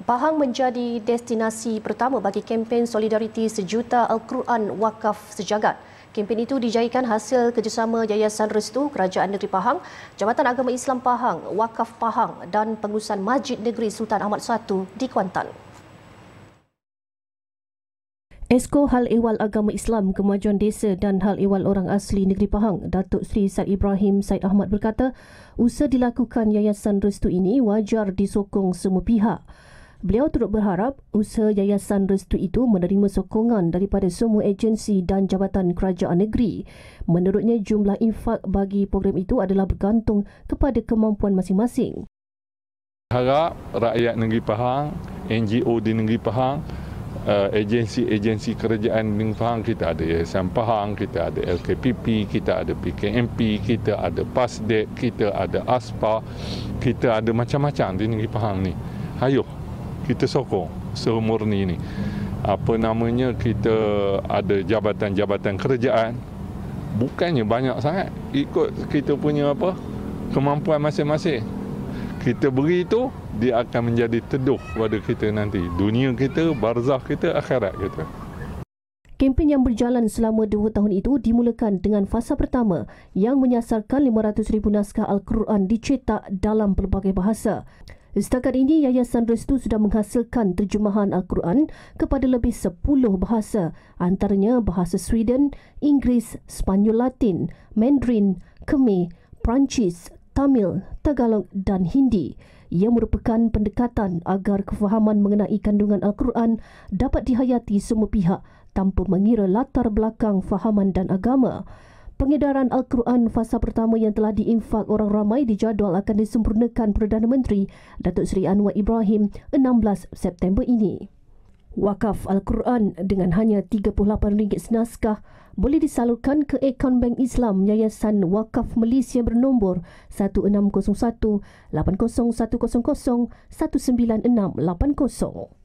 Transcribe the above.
Pahang menjadi destinasi pertama bagi kempen solidariti sejuta Al-Quran Wakaf Sejagat. Kempen itu dijayakan hasil kerjasama Yayasan Restu, Kerajaan Negeri Pahang, Jabatan Agama Islam Pahang, Wakaf Pahang dan Pengurusan Masjid Negeri Sultan Ahmad I di Kuantan. Esko Hal Ehwal Agama Islam Kemajuan Desa dan Hal Ehwal Orang Asli Negeri Pahang, Datuk Sri Said Ibrahim Said Ahmad berkata, usaha dilakukan Yayasan Restu ini wajar disokong semua pihak. Beliau turut berharap usaha Yayasan Restu itu menerima sokongan daripada semua agensi dan jabatan kerajaan negeri. Menurutnya jumlah infak bagi program itu adalah bergantung kepada kemampuan masing-masing. Harap rakyat negeri Pahang, NGO di negeri Pahang, eh, agensi-agensi kerajaan di negeri Pahang, kita ada Yayasan Pahang, kita ada LKPP, kita ada PKMP, kita ada PASDEC, kita ada ASPA, kita ada macam-macam di negeri Pahang ni. Ayuh kita sokong ni ini. Apa namanya kita ada jabatan-jabatan kerajaan bukannya banyak sangat ikut kita punya apa kemampuan masing-masing. Kita beri itu dia akan menjadi teduh pada kita nanti. Dunia kita, barzah kita, akhirat kita. Kempen yang berjalan selama dua tahun itu dimulakan dengan fasa pertama yang menyasarkan 500,000 naskah Al-Quran dicetak dalam pelbagai bahasa. Setakat ini, Yayasan Restu sudah menghasilkan terjemahan Al-Quran kepada lebih 10 bahasa, antaranya bahasa Sweden, Inggeris, Spanyol Latin, Mandarin, Khmer, Perancis, Tamil, Tagalog dan Hindi. Ia merupakan pendekatan agar kefahaman mengenai kandungan Al-Quran dapat dihayati semua pihak tanpa mengira latar belakang fahaman dan agama. Pengedaran Al-Quran fasa pertama yang telah diinfak orang ramai dijadual akan disempurnakan Perdana Menteri Datuk Seri Anwar Ibrahim 16 September ini. Wakaf Al-Quran dengan hanya RM38 senaskah boleh disalurkan ke akaun Bank Islam Yayasan Wakaf Malaysia bernombor 1601 801001 196 80.